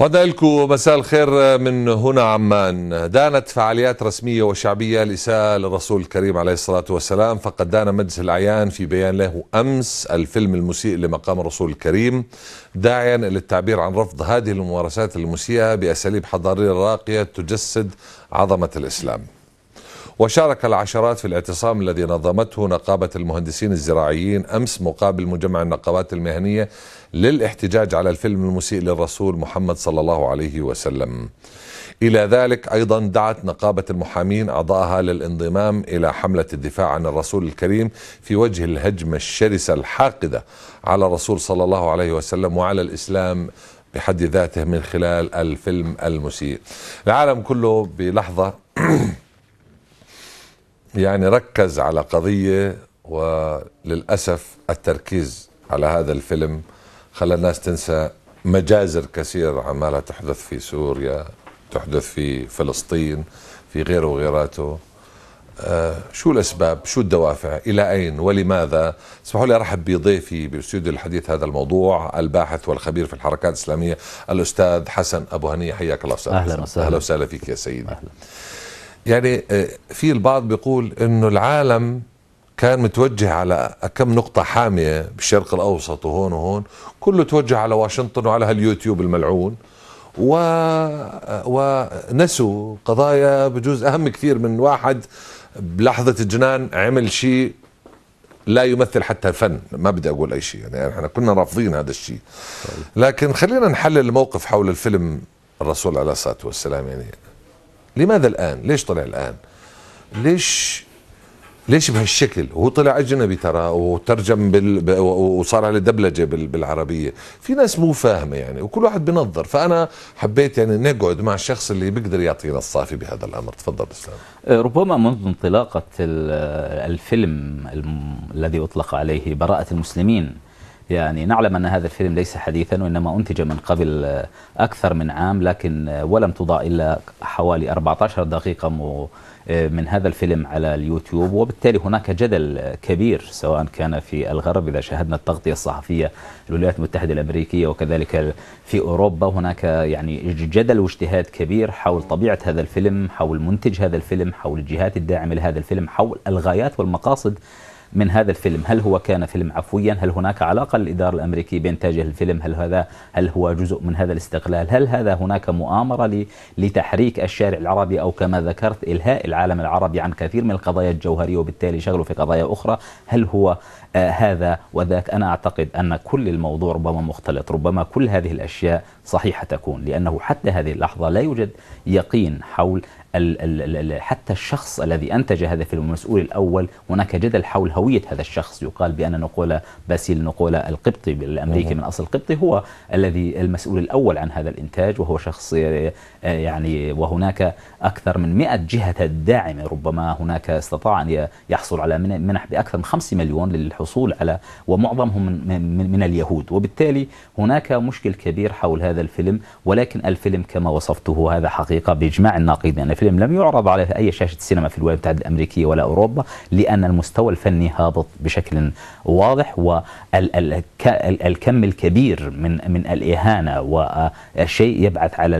وعدنا لكم مساء الخير من هنا عمان دانت فعاليات رسمية وشعبية الإساءة للرسول الكريم عليه الصلاة والسلام فقد دان مجلس الأعيان في بيان له أمس الفيلم المسيء لمقام الرسول الكريم داعيا للتعبير عن رفض هذه الممارسات المسيئة بأساليب حضارية راقية تجسد عظمة الإسلام وشارك العشرات في الاعتصام الذي نظمته نقابة المهندسين الزراعيين أمس مقابل مجمع النقابات المهنية للاحتجاج على الفيلم المسيء للرسول محمد صلى الله عليه وسلم إلى ذلك أيضا دعت نقابة المحامين أعضائها للانضمام إلى حملة الدفاع عن الرسول الكريم في وجه الهجمة الشرسة الحاقدة على الرسول صلى الله عليه وسلم وعلى الإسلام بحد ذاته من خلال الفيلم المسيء العالم كله بلحظة يعني ركز على قضية وللأسف التركيز على هذا الفيلم خلى الناس تنسى مجازر كثير عمالها تحدث في سوريا تحدث في فلسطين في غيره وغيراته آه شو الأسباب شو الدوافع إلى أين ولماذا اسمحوا لي أرحب بضيفي باستوديو الحديث هذا الموضوع الباحث والخبير في الحركات الإسلامية الأستاذ حسن أبو هنية حياك الله أستاذ أهلا وسهلا أهلا وسهلا فيك يا سيدي أهلا. يعني آه، في البعض بيقول انه العالم كان متوجه على كم نقطة حامية بالشرق الأوسط وهون وهون كله توجه على واشنطن وعلى هاليوتيوب الملعون و... ونسوا قضايا بجوز أهم كثير من واحد بلحظة الجنان عمل شيء لا يمثل حتى الفن ما بدي أقول أي شيء يعني احنا كنا رافضين هذا الشيء طيب. لكن خلينا نحلل الموقف حول الفيلم الرسول عليه الصلاة والسلام يعني لماذا الآن ليش طلع الآن ليش ليش بهالشكل هو طلع اجنبي ترى وترجم بال... وصار على دبلجه بال... بالعربيه في ناس مو فاهمه يعني وكل واحد بنظر فانا حبيت يعني نقعد مع الشخص اللي بيقدر يعطينا الصافي بهذا الامر تفضل اسلام أه، ربما منذ انطلاقه الفيلم الم... الذي اطلق عليه براءه المسلمين يعني نعلم أن هذا الفيلم ليس حديثا وإنما أنتج من قبل أكثر من عام لكن ولم تضع إلا حوالي 14 دقيقة آه، من هذا الفيلم على اليوتيوب وبالتالي هناك جدل كبير سواء كان في الغرب إذا شاهدنا التغطية الصحفية الولايات المتحدة الأمريكية وكذلك في أوروبا هناك يعني جدل واجتهاد كبير حول طبيعة هذا الفيلم حول منتج هذا الفيلم حول الجهات الداعمة لهذا الفيلم حول الغايات والمقاصد من هذا الفيلم هل هو كان فيلم عفويا هل هناك علاقة للإدارة الأمريكية بين تاجه الفيلم هل هذا هل هو جزء من هذا الاستقلال هل هذا هناك مؤامرة لتحريك الشارع العربي أو كما ذكرت إلهاء العالم العربي عن كثير من القضايا الجوهرية وبالتالي شغله في قضايا أخرى هل هو آه، هذا وذاك أنا أعتقد أن كل الموضوع ربما مختلط ربما كل هذه الأشياء صحيحة تكون لأنه حتى هذه اللحظة لا يوجد يقين حول حتى الشخص الذي أنتج هذا في المسؤول الأول هناك جدل حول هوية هذا الشخص يقال بأن نقول باسيل نقول القبطي الأمريكي من أصل قبطي هو الذي المسؤول الأول عن هذا الإنتاج وهو شخص آه، يعني وهناك أكثر من 100 جهة داعمة ربما هناك استطاع أن يحصل على منح بأكثر من 5 مليون للحصول الحصول على ومعظمهم من, من, من اليهود وبالتالي هناك مشكل كبير حول هذا الفيلم ولكن الفيلم كما وصفته هذا حقيقة بإجماع الناقدين يعني الفيلم لم يعرض على أي شاشة سينما في الولايات المتحدة الأمريكية ولا أوروبا لأن المستوى الفني هابط بشكل واضح والكم الكبير من من الإهانة وشيء يبعث على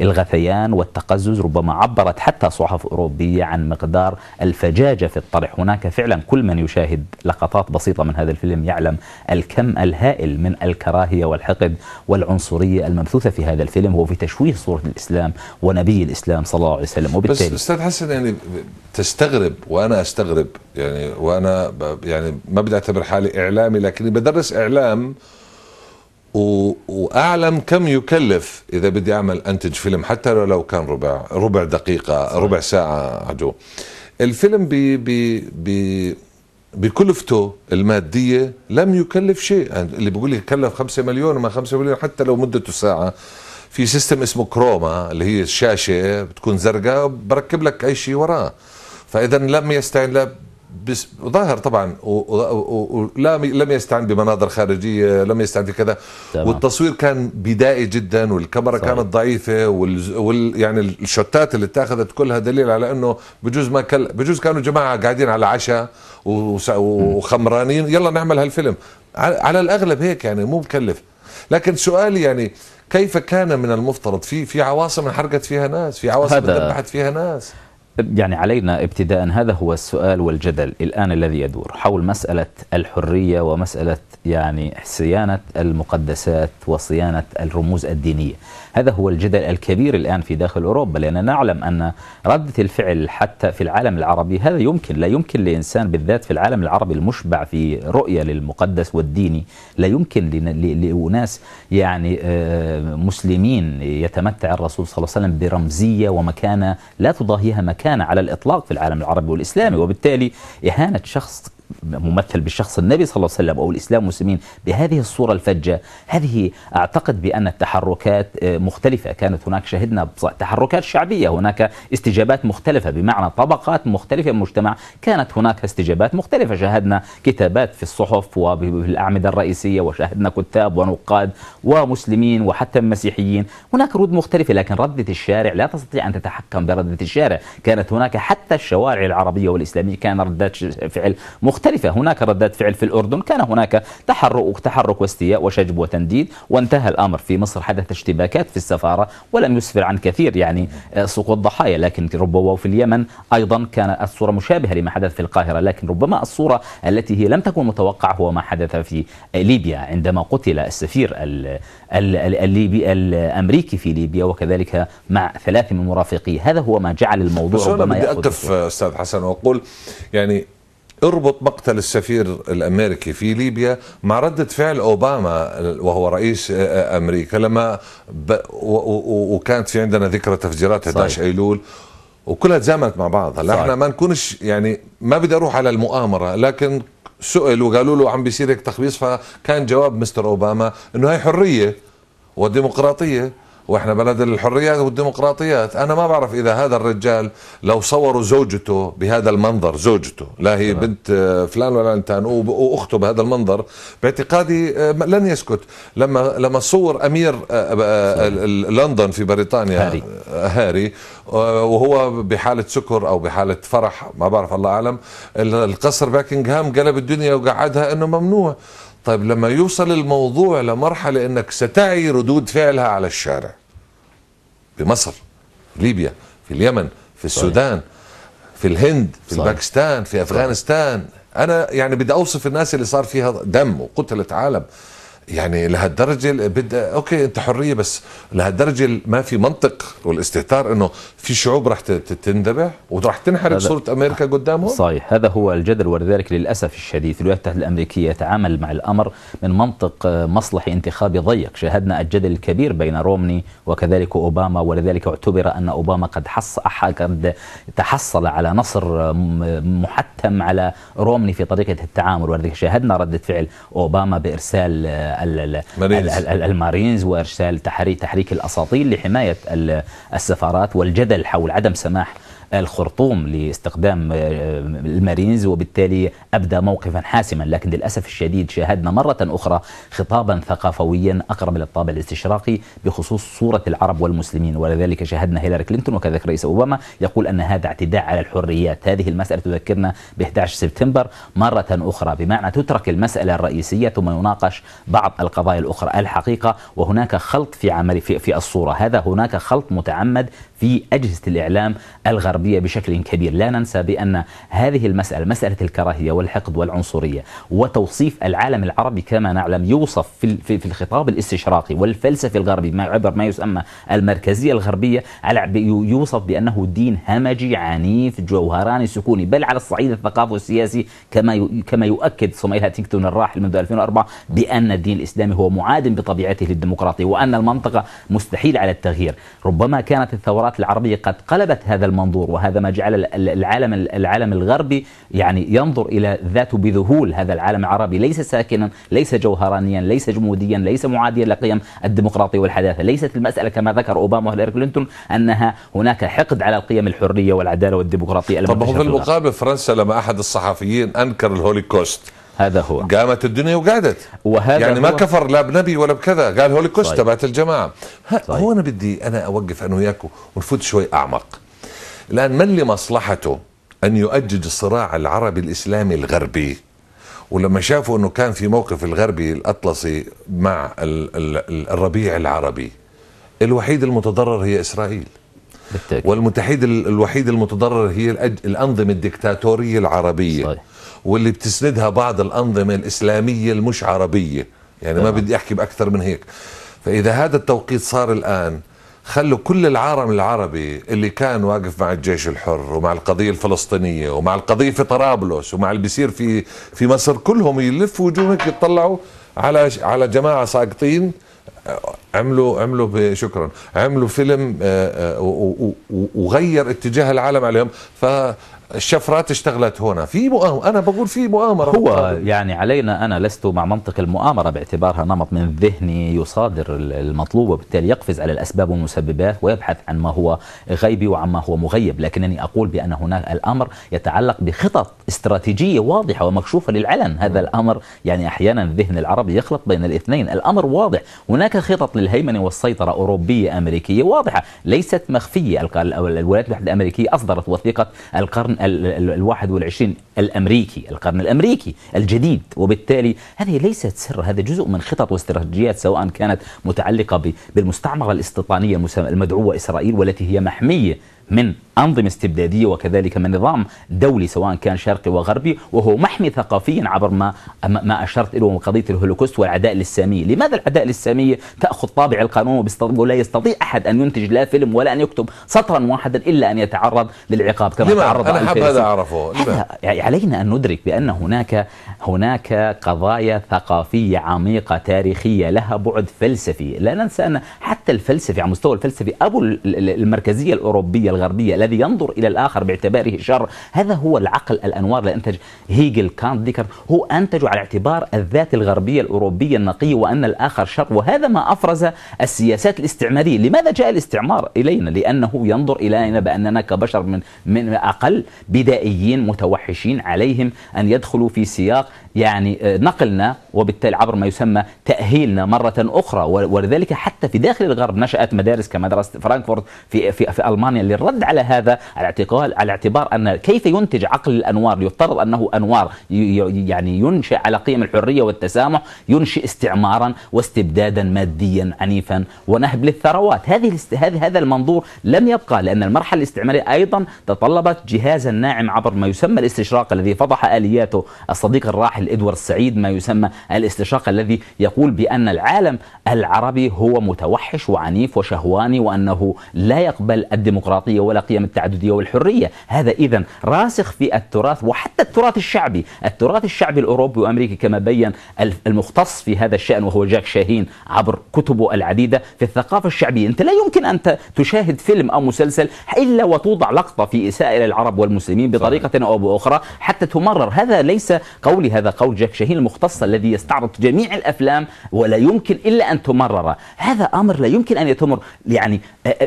الغثيان والتقزز ربما عبرت حتى صحف أوروبية عن مقدار الفجاجة في الطرح هناك فعلا كل من يشاهد لقطات لقطات بسيطة من هذا الفيلم يعلم الكم الهائل من الكراهية والحقد والعنصرية الممثوثة في هذا الفيلم هو في تشويه صورة الإسلام ونبي الإسلام صلى الله عليه وسلم وبالتالي بس أستاذ حسن يعني تستغرب وأنا أستغرب يعني وأنا يعني ما بدي أعتبر حالي إعلامي لكني بدرس إعلام و... واعلم كم يكلف اذا بدي اعمل انتج فيلم حتى لو كان ربع ربع دقيقه صحيح. ربع ساعه عجو الفيلم ب ب ب بكلفته المادية لم يكلف شيء يعني اللي بيقول لي كلف خمسة مليون وما خمسة مليون حتى لو مدته ساعة في سيستم اسمه كروما اللي هي الشاشة بتكون زرقاء بركب لك أي شيء وراه فإذا لم يستعين لا بس ظاهر طبعا ولا لم يستعن بمناظر خارجيه لم يستعن في كذا والتصوير كان بدائي جدا والكاميرا صحيح. كانت ضعيفه وال, وال يعني الشوتات اللي اتاخذت كلها دليل على انه بجوز ما كل بجوز كانوا جماعه قاعدين على عشاء وخمرانين يلا نعمل هالفيلم على الاغلب هيك يعني مو مكلف لكن سؤالي يعني كيف كان من المفترض في في عواصم انحرقت فيها ناس في عواصم ذبحت فيها ناس يعني علينا ابتداء هذا هو السؤال والجدل الآن الذي يدور حول مسألة الحرية ومسألة يعني صيانة المقدسات وصيانة الرموز الدينية هذا هو الجدل الكبير الآن في داخل أوروبا لأننا نعلم أن ردة الفعل حتى في العالم العربي هذا يمكن لا يمكن لإنسان بالذات في العالم العربي المشبع في رؤية للمقدس والديني لا يمكن لأناس يعني آه، مسلمين يتمتع الرسول صلى الله عليه وسلم برمزية ومكانة لا تضاهيها مكانة كان على الإطلاق في العالم العربي والإسلامي وبالتالي إهانة شخص ممثل بالشخص النبي صلى الله عليه وسلم أو الإسلام المسلمين بهذه الصورة الفجة هذه أعتقد بأن التحركات آه، مختلفة كانت هناك شهدنا تحركات شعبية هناك استجابات مختلفة بمعنى طبقات مختلفة من المجتمع كانت هناك استجابات مختلفة شهدنا كتابات في الصحف وفي الأعمدة الرئيسية وشهدنا كتاب ونقاد ومسلمين وحتى مسيحيين هناك ردود مختلفة لكن ردة الشارع لا تستطيع أن تتحكم بردة الشارع كانت هناك حتى الشوارع العربية والإسلامية كان ردات فعل مختلفة مختلفة هناك ردات فعل في الأردن كان هناك تحرك, تحرك واستياء وشجب وتنديد وانتهى الأمر في مصر حدث اشتباكات في السفارة ولم يسفر عن كثير يعني آه، سقوط ضحايا لكن ربما في اليمن أيضا كان الصورة مشابهة لما حدث في القاهرة لكن ربما الصورة التي هي لم تكن متوقعة هو ما حدث في آه، ليبيا عندما قتل السفير الليبي الأمريكي في ليبيا وكذلك مع ثلاثة من مرافقيه هذا هو ما جعل الموضوع بس أنا بدي أقف أستاذ حسن وأقول يعني اربط مقتل السفير الامريكي في ليبيا مع رده فعل اوباما وهو رئيس امريكا لما ب... و... وكانت في عندنا ذكرى تفجيرات 11 صحيح. ايلول وكلها تزامنت مع بعضها هلا احنا ما نكونش يعني ما بدي اروح على المؤامره لكن سئل وقالوا له عم بيصير هيك تخبيص فكان جواب مستر اوباما انه هي حريه وديمقراطيه واحنا بلد الحريات والديمقراطيات انا ما بعرف اذا هذا الرجال لو صوروا زوجته بهذا المنظر زوجته لا هي طبعا. بنت آه، فلان ولا انتان واخته بهذا المنظر باعتقادي آه، لن يسكت لما لما صور امير آه، لندن في بريطانيا هاري, هاري آه، وهو بحاله سكر او بحاله فرح ما بعرف الله اعلم القصر باكنغهام قلب الدنيا وقعدها انه ممنوع طيب لما يوصل الموضوع لمرحله انك ستعي ردود فعلها على الشارع بمصر في ليبيا في اليمن في السودان في الهند في صحيح. باكستان في افغانستان صحيح. انا يعني بدي اوصف الناس اللي صار فيها دم وقتلت عالم يعني لهالدرجه بد... اوكي انت حريه بس لهالدرجه ما في منطق والاستهتار انه في شعوب رح تندبح ورح تنحرق صوره امريكا قدامهم صحيح هذا هو الجدل ولذلك للاسف الشديد الولايات المتحده الامريكيه يتعامل مع الامر من منطق آه، مصلحي انتخابي ضيق شاهدنا الجدل الكبير بين رومني وكذلك اوباما ولذلك اعتبر ان اوباما قد حص قد تحصل على نصر آه، محتم على رومني في طريقه التعامل ولذلك شاهدنا رده فعل اوباما بارسال آه، المارينز وارسال تحريك الاساطيل لحمايه السفارات والجدل حول عدم سماح الخرطوم لاستخدام آه، المارينز وبالتالي أبدى موقفا حاسما لكن للأسف الشديد شاهدنا مرة أخرى خطابا ثقافويا أقرب إلى الطابع الاستشراقي بخصوص صورة العرب والمسلمين ولذلك شاهدنا هيلاري كلينتون وكذلك رئيس أوباما يقول أن هذا اعتداء على الحريات هذه المسألة تذكرنا ب 11 سبتمبر مرة أخرى بمعنى تترك المسألة الرئيسية ثم يناقش بعض القضايا الأخرى الحقيقة وهناك خلط في عمل في, في الصورة هذا هناك خلط متعمد في أجهزة الإعلام الغربية الغربية بشكل كبير لا ننسى بأن هذه المسألة مسألة الكراهية والحقد والعنصرية وتوصيف العالم العربي كما نعلم يوصف في, في, في الخطاب الاستشراقي والفلسفي الغربي ما عبر ما يسمى المركزية الغربية على يوصف بأنه دين همجي عنيف جوهراني سكوني بل على الصعيد الثقافي والسياسي كما كما يؤكد صميل هاتينغتون الراحل منذ 2004 بأن الدين الإسلامي هو معاد بطبيعته للديمقراطية وأن المنطقة مستحيل على التغيير ربما كانت الثورات العربية قد قلبت هذا المنظور الامور وهذا ما جعل العالم العالم الغربي يعني ينظر الى ذاته بذهول هذا العالم العربي ليس ساكنا ليس جوهرانيا ليس جموديا ليس معاديا لقيم الديمقراطيه والحداثه ليست المساله كما ذكر اوباما وهيلاري كلينتون انها هناك حقد على القيم الحريه والعداله والديمقراطيه طب هو في المقابل فرنسا لما احد الصحفيين انكر الهولوكوست هذا هو قامت الدنيا وقعدت وهذا يعني ما كفر لا بنبي ولا بكذا قال هولوكوست طيب. تبعت الجماعه طيب. هون هو انا بدي انا اوقف انا وياكم ونفوت شوي اعمق الآن من لمصلحته أن يؤجج الصراع العربي الإسلامي الغربي ولما شافوا أنه كان في موقف الغربي الأطلسي مع الربيع العربي الوحيد المتضرر هي إسرائيل بالتأكيد. والمتحيد الوحيد المتضرر هي الأنظمة الدكتاتورية العربية صحيح. واللي بتسندها بعض الأنظمة الإسلامية المش عربية يعني طبعا. ما بدي أحكي بأكثر من هيك فإذا هذا التوقيت صار الآن خلوا كل العالم العربي اللي كان واقف مع الجيش الحر ومع القضيه الفلسطينيه ومع القضيه في طرابلس ومع اللي بيصير في في مصر كلهم يلفوا وجوههم يطلعوا على على جماعه ساقطين عملوا عملوا شكرا عملوا فيلم آه، آه، وغير اتجاه العالم عليهم ف الشفرات اشتغلت هنا في مؤامرة أنا بقول في مؤامرة هو يعني علينا أنا لست مع منطق المؤامرة باعتبارها نمط من الذهن يصادر المطلوب وبالتالي يقفز على الأسباب والمسببات ويبحث عن ما هو غيبي وعما هو مغيب لكنني أقول بأن هناك الأمر يتعلق بخطط استراتيجية واضحة ومكشوفة للعلن هذا الأمر يعني أحيانا الذهن العربي يخلط بين الاثنين الأمر واضح هناك خطط للهيمنة والسيطرة أوروبية أمريكية واضحة ليست مخفية الولايات المتحدة الأمريكية أصدرت وثيقة القرن الواحد والعشرين الأمريكي القرن الأمريكي الجديد وبالتالي هذه ليست سر هذا جزء من خطط واستراتيجيات سواء كانت متعلقة بالمستعمرة الاستيطانية المدعوة إسرائيل والتي هي محمية من أنظمة استبدادية وكذلك من نظام دولي سواء كان شرقي وغربي وهو محمي ثقافيا عبر ما ما أشرت إليه من قضية الهولوكوست والعداء للسامية لماذا العداء للسامية تأخذ طابع القانون ولا يستطيع أحد أن ينتج لا فيلم ولا أن يكتب سطرا واحدا إلا أن يتعرض للعقاب كما لما؟ تعرض أنا حاب هذا أعرفه يعني علينا أن ندرك بأن هناك هناك قضايا ثقافية عميقة تاريخية لها بعد فلسفي لا ننسى أن حتى الفلسفي على مستوى الفلسفي أبو المركزية الأوروبية الغربية الذي ينظر إلى الآخر باعتباره شر هذا هو العقل الأنوار الذي أنتج هيجل كانت ديكارت هو أنتج على اعتبار الذات الغربية الأوروبية النقية وأن الآخر شر وهذا ما أفرز السياسات الاستعمارية لماذا جاء الاستعمار إلينا لأنه ينظر إلينا بأننا كبشر من, من أقل بدائيين متوحشين عليهم أن يدخلوا في سياق يعني آه، نقلنا وبالتالي عبر ما يسمى تأهيلنا مرة أخرى ولذلك حتى في داخل الغرب نشأت مدارس كمدرسة فرانكفورت في, في, في ألمانيا للرأي الرد على هذا على اعتقال على اعتبار أن كيف ينتج عقل الأنوار يضطر أنه أنوار يعني ينشئ على قيم الحرية والتسامح ينشئ استعمارا واستبدادا ماديا عنيفا ونهب للثروات هذه هذا المنظور لم يبقى لأن المرحلة الاستعمارية أيضا تطلبت جهازا ناعم عبر ما يسمى الاستشراق الذي فضح آلياته الصديق الراحل إدوارد سعيد ما يسمى الاستشراق الذي يقول بأن العالم العربي هو متوحش وعنيف وشهواني وأنه لا يقبل الديمقراطية الوطنية ولا قيم التعددية والحرية هذا إذا راسخ في التراث وحتى التراث الشعبي التراث الشعبي الأوروبي وأمريكي كما بين المختص في هذا الشأن وهو جاك شاهين عبر كتبه العديدة في الثقافة الشعبية أنت لا يمكن أن تشاهد فيلم أو مسلسل إلا وتوضع لقطة في إساءة إلى العرب والمسلمين بطريقة صحيح. أو بأخرى حتى تمرر هذا ليس قولي هذا قول جاك شاهين المختص الذي يستعرض جميع الأفلام ولا يمكن إلا أن تمرر هذا أمر لا يمكن أن يتمر يعني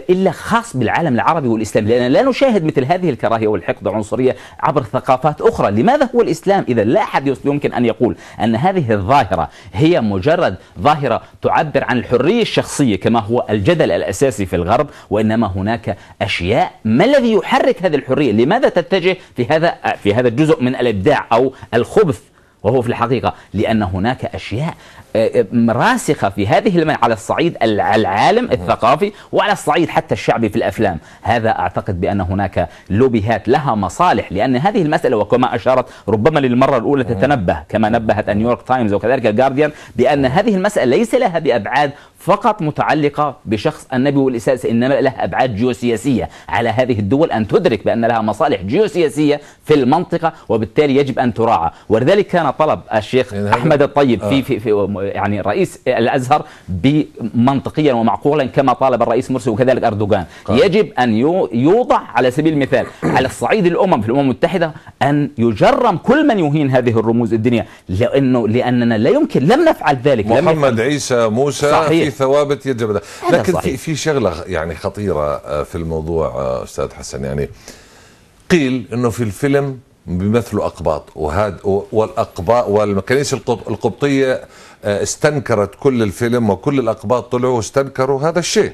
إلا خاص بالعالم العربي الإسلام لأن لا نشاهد مثل هذه الكراهية والحقد والعنصرية عبر ثقافات أخرى لماذا هو الإسلام إذا لا أحد يمكن أن يقول أن هذه الظاهرة هي مجرد ظاهرة تعبر عن الحرية الشخصية كما هو الجدل الأساسي في الغرب وإنما هناك أشياء ما الذي يحرك هذه الحرية لماذا تتجه في هذا في هذا الجزء من الإبداع أو الخبث وهو في الحقيقة لأن هناك أشياء راسخة في هذه على الصعيد العالم الثقافي وعلى الصعيد حتى الشعبي في الأفلام هذا أعتقد بأن هناك لوبيهات لها مصالح لأن هذه المسألة وكما أشارت ربما للمرة الأولى تتنبه كما نبهت نيويورك تايمز وكذلك الجارديان بأن هذه المسألة ليس لها بأبعاد فقط متعلقة بشخص النبي والإساس إنما لها أبعاد جيوسياسية على هذه الدول أن تدرك بأن لها مصالح جيوسياسية في المنطقة وبالتالي يجب أن تراعى ولذلك كان طلب الشيخ يعني أحمد الطيب في, آه. في, في يعني رئيس الازهر بمنطقيا ومعقولا كما طالب الرئيس مرسي وكذلك اردوغان قال. يجب ان يوضع على سبيل المثال على الصعيد الامم في الامم المتحده ان يجرم كل من يهين هذه الرموز الدينيه لانه لاننا لا يمكن لم نفعل ذلك محمد لم عيسى موسى صحيح. في ثوابت يجب لكن صحيح. في شغله يعني خطيره آه، في الموضوع آه، استاذ حسن يعني قيل انه في الفيلم بيمثلوا اقباط وهذا والاقباط والكنيسه القبطيه آه، استنكرت كل الفيلم وكل الاقباط طلعوا واستنكروا هذا الشيء